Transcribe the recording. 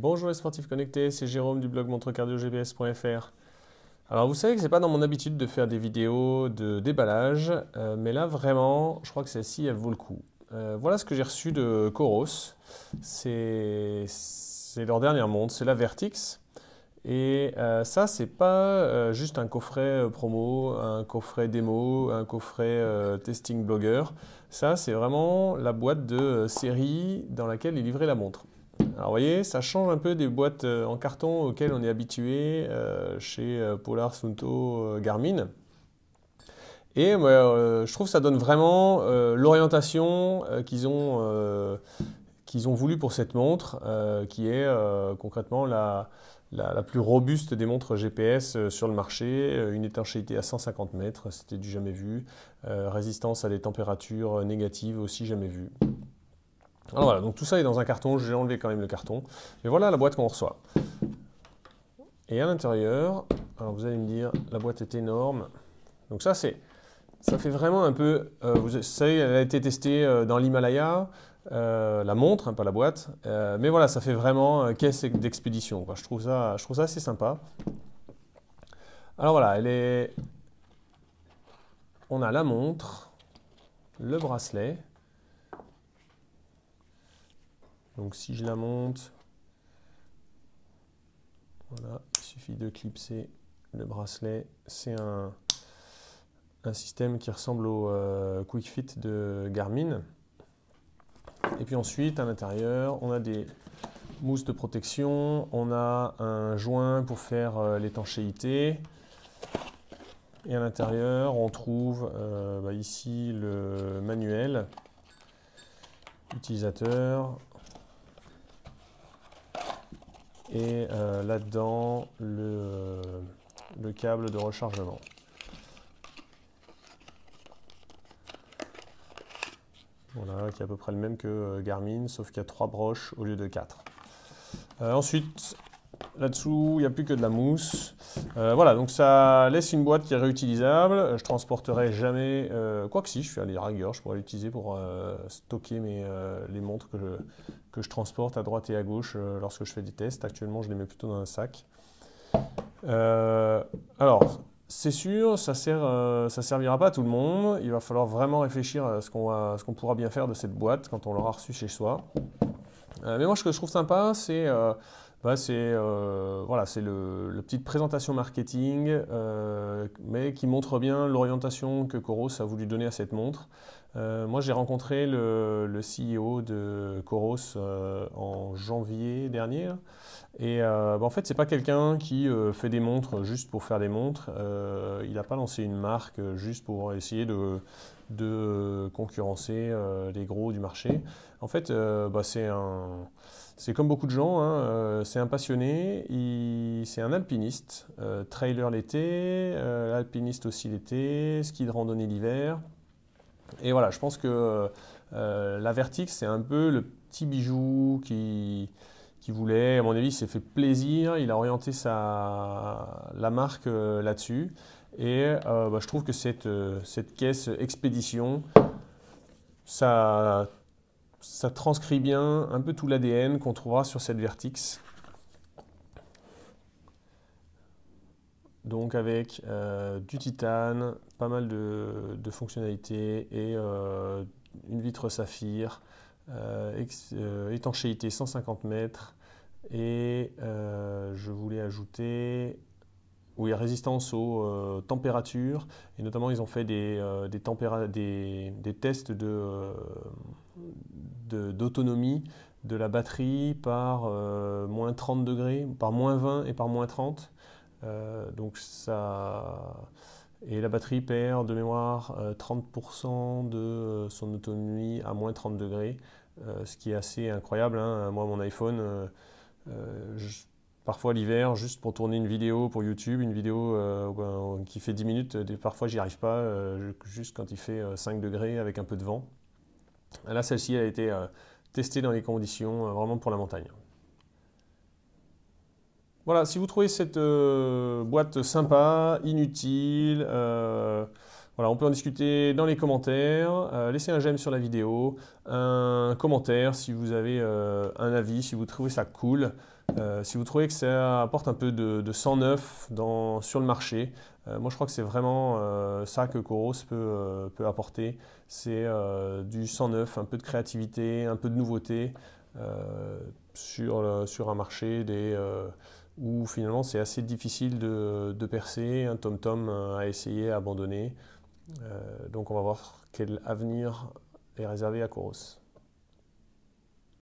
Bonjour les sportifs connectés, c'est Jérôme du blog montrecardiogps.fr. Alors vous savez que c'est pas dans mon habitude de faire des vidéos de déballage, euh, mais là vraiment, je crois que celle-ci elle vaut le coup. Euh, voilà ce que j'ai reçu de Coros. C'est leur dernière montre, c'est la Vertix. Et euh, ça, c'est pas juste un coffret promo, un coffret démo, un coffret testing blogger. Ça, c'est vraiment la boîte de série dans laquelle est livrée la montre. Alors vous voyez, ça change un peu des boîtes euh, en carton auxquelles on est habitué euh, chez euh, Polar, Sunto, Garmin. Et je trouve que ça donne vraiment l'orientation qu'ils ont, voulu pour cette montre, qui est concrètement la, la, plus robuste des montres GPS sur le marché, une étanchéité à 150 mètres, c'était du jamais vu, résistance à des températures négatives aussi jamais vu. Alors ah, voilà, donc tout ça est dans un carton, j'ai enlevé quand même le carton. mais voilà la boîte qu'on reçoit. Et à l'intérieur, alors vous allez me dire, la boîte est énorme. Donc ça, c'est, ça fait vraiment un peu, euh, vous savez, elle a été testée euh, dans l'Himalaya, euh, la montre, hein, pas la boîte. mais voilà, ça fait vraiment caisse d'expédition. Je, trouve ça, je trouve ça assez sympa. Alors voilà, elle est... On a la montre, le bracelet, Donc si je la monte, voilà, il suffit de clipser le bracelet. C'est un, système qui ressemble au QuickFit euh, Quick Fit de Garmin. Et puis ensuite, à l'intérieur, on a des mousses de protection, on a un joint pour faire euh, l'étanchéité. Et à l'intérieur, on trouve euh, bah, ici le manuel utilisateur, et euh, là-dedans le, câble de rechargement. Voilà, qui est à peu près le même que euh, Garmin, sauf qu'il y a trois broches au lieu de quatre. Euh, ensuite, Là-dessous, il n'y a plus que de la mousse. Euh, voilà, donc ça laisse une boîte qui est réutilisable. Je transporterai jamais, euh, quoi que si, je suis à ragueur, je pourrais l'utiliser pour euh, stocker mes, euh, les montres que je, que je, transporte à droite et à gauche lorsque je fais des tests. Actuellement, je les mets plutôt dans un sac. alors, c'est sûr, ça ne ça servira pas à tout le monde. Il va falloir vraiment réfléchir à ce qu'on pourra bien faire de cette boîte quand on l'aura reçue chez soi. mais moi, ce que je trouve sympa, c'est bah, c'est euh, voilà, c'est la petite présentation marketing, euh, mais qui montre bien l'orientation que Coros a voulu donner à cette montre. Euh, moi, j'ai rencontré le, CEO de Coros en janvier dernier, et bah, en fait, c'est pas quelqu'un qui fait des montres juste pour faire des montres. il n'a pas lancé une marque juste pour essayer de de concurrencer les gros du marché. En fait, bah, c'est un c'est comme beaucoup de gens, hein, euh, c'est un passionné, c'est un alpiniste, euh, trailer l'été, euh, alpiniste aussi l'été, ski de randonnée l'hiver. Et voilà, je pense que la Vertix, c'est un peu le petit bijou qui, voulait, à mon avis, s'est fait plaisir, il a orienté sa, la marque là-dessus. Et bah, je trouve que cette, cette caisse expédition, ça ça transcrit bien un peu tout l'ADN qu'on trouvera sur cette vertix. Donc avec euh, du titane, pas mal de, fonctionnalités et euh, une vitre saphir, euh, étanchéité 150 mètres et je voulais ajouter oui résistance aux températures. Et notamment, ils ont fait des, des, tests de, d'autonomie de, la batterie par euh, moins 30 degrés, par moins 20 et par moins 30. Euh, donc ça... Et la batterie perd de mémoire 30% euh, de son autonomie à moins 30 degrés, ce qui est assez incroyable. Hein. Moi, mon iPhone, parfois l'hiver, juste pour tourner une vidéo pour YouTube, une vidéo qui fait 10 minutes, parfois j'y arrive pas, juste quand il fait 5 degrés avec un peu de vent. Là, celle-ci a été euh, testée dans les conditions euh, vraiment pour la montagne. Voilà, si vous trouvez cette euh, boîte sympa, inutile, on peut en discuter dans les commentaires. Euh, laissez un j'aime sur la vidéo, un commentaire si vous avez euh, un avis, si vous trouvez ça cool, euh, si vous trouvez que ça apporte un peu de, de sang neuf sur le marché. moi, je crois que c'est vraiment ça que Coros peut, apporter. C'est du sang neuf, un peu de créativité, un peu de nouveauté sur, un marché où finalement c'est assez difficile de, percer. Un tom -tom a essayer, à abandonner. Euh, donc on va voir quel avenir est réservé à Coros.